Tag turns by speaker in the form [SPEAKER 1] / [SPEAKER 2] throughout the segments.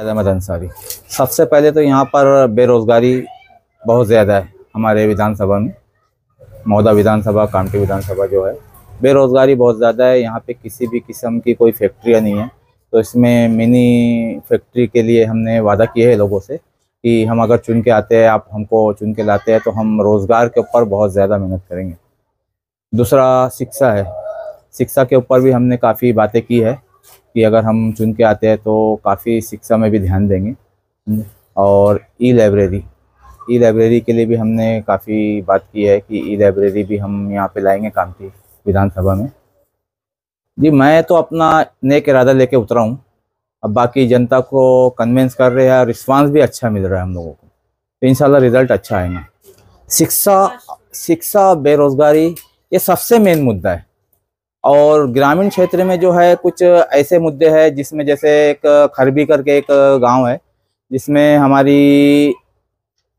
[SPEAKER 1] अहमद अंसारी सबसे पहले तो यहाँ पर बेरोज़गारी बहुत ज़्यादा है हमारे विधानसभा में मौदा विधानसभा कामटी विधानसभा जो है बेरोज़गारी बहुत ज़्यादा है यहाँ पे किसी भी किस्म की कोई फैक्ट्रियाँ नहीं है तो इसमें मिनी फैक्ट्री के लिए हमने वादा किया है लोगों से कि हम अगर चुन के आते हैं आप हमको चुन के लाते हैं तो हम रोज़गार के ऊपर बहुत ज़्यादा मेहनत करेंगे दूसरा शिक्षा है शिक्षा के ऊपर भी हमने काफ़ी बातें की है कि अगर हम चुन के आते हैं तो काफ़ी शिक्षा में भी ध्यान देंगे और ई लाइब्रेरी ई लाइब्रेरी के लिए भी हमने काफ़ी बात की है कि ई लाइब्रेरी भी हम यहाँ पे लाएंगे काम की विधानसभा में जी मैं तो अपना नेक इरादा लेके उतरा हूँ अब बाकी जनता को कन्वेंस कर रहे हैं रिस्पांस भी अच्छा मिल रहा है हम लोगों को तो इन रिज़ल्ट अच्छा आएगा शिक्षा शिक्षा बेरोज़गारी ये सबसे मेन मुद्दा है और ग्रामीण क्षेत्र में जो है कुछ ऐसे मुद्दे हैं जिसमें जैसे एक खरबी करके एक गांव है जिसमें हमारी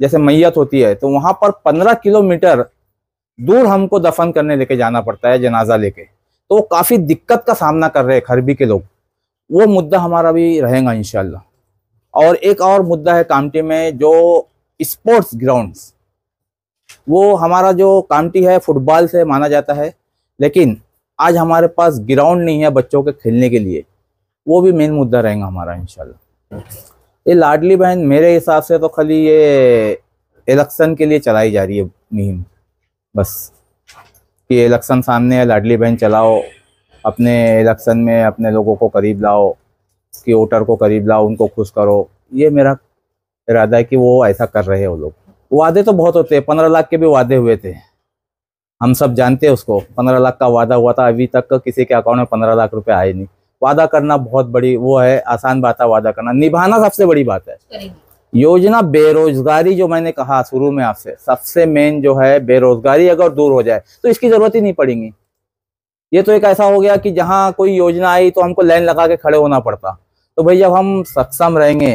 [SPEAKER 1] जैसे मैयत होती है तो वहाँ पर पंद्रह किलोमीटर दूर हमको दफन करने लेके जाना पड़ता है जनाजा लेके तो वो काफ़ी दिक्कत का सामना कर रहे हैं खरबी के लोग वो मुद्दा हमारा भी रहेगा इन और एक और मुद्दा है कामटी में जो स्पोर्ट्स ग्राउंड्स वो हमारा जो कामटी है फुटबॉल से माना जाता है लेकिन आज हमारे पास ग्राउंड नहीं है बच्चों के खेलने के लिए वो भी मेन मुद्दा रहेगा हमारा इन ये लाडली बहन मेरे हिसाब से तो खाली ये इलेक्शन के लिए चलाई जा रही है मुहिम बस कि इलेक्शन सामने है लाडली बहन चलाओ अपने इलेक्शन में अपने लोगों को करीब लाओ कि वोटर को करीब लाओ उनको खुश करो ये मेरा इरादा है कि वो ऐसा कर रहे हैं वो लोग वादे तो बहुत होते हैं पंद्रह लाख के भी वादे हुए थे हम सब जानते हैं उसको पंद्रह लाख का वादा हुआ था अभी तक किसी के अकाउंट में पंद्रह लाख रुपए आए नहीं वादा करना बहुत बड़ी वो है आसान बात है वादा करना निभाना सबसे बड़ी बात है योजना बेरोजगारी जो मैंने कहा शुरू में आपसे सबसे मेन जो है बेरोजगारी अगर दूर हो जाए तो इसकी जरूरत ही नहीं पड़ेगी ये तो एक ऐसा हो गया कि जहाँ कोई योजना आई तो हमको लाइन लगा के खड़े होना पड़ता तो भाई जब हम सक्षम रहेंगे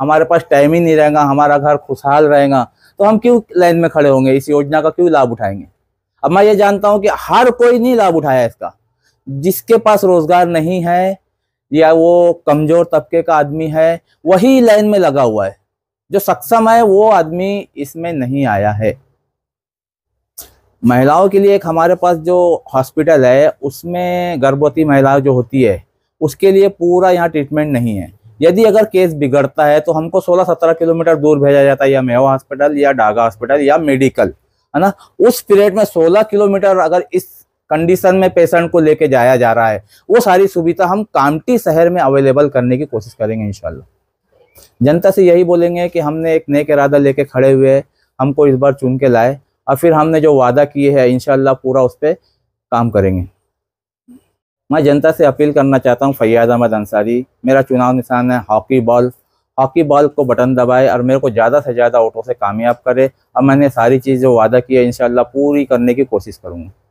[SPEAKER 1] हमारे पास टाइम ही नहीं रहेगा हमारा घर खुशहाल रहेगा तो हम क्यों लाइन में खड़े होंगे इस योजना का क्यों लाभ उठाएंगे अब मैं ये जानता हूं कि हर कोई नहीं लाभ उठाया इसका जिसके पास रोजगार नहीं है या वो कमजोर तबके का आदमी है वही लाइन में लगा हुआ है जो सक्षम है वो आदमी इसमें नहीं आया है महिलाओं के लिए एक हमारे पास जो हॉस्पिटल है उसमें गर्भवती महिलाओं जो होती है उसके लिए पूरा यहाँ ट्रीटमेंट नहीं है यदि अगर केस बिगड़ता है तो हमको 16-17 किलोमीटर दूर भेजा जाता है या मेवा हॉस्पिटल या डागा हॉस्पिटल या मेडिकल है ना उस पीरियड में 16 किलोमीटर अगर इस कंडीशन में पेशेंट को लेके जाया जा रहा है वो सारी सुविधा हम कामटी शहर में अवेलेबल करने की कोशिश करेंगे इनशाला जनता से यही बोलेंगे कि हमने एक नेक इरादा लेके खड़े हुए हमको इस बार चुन के लाए और फिर हमने जो वादा किए हैं इनशाला पूरा उस पर काम करेंगे मैं जनता से अपील करना चाहता हूँ फैयाज अहमद अंसारी मेरा चुनाव निशान है हॉकी बॉल हॉकी बॉल को बटन दबाए और मेरे को ज़्यादा से ज़्यादा ऑटो से कामयाब करे और मैंने सारी चीज़ जो वादा किया इन पूरी करने की कोशिश करूँगा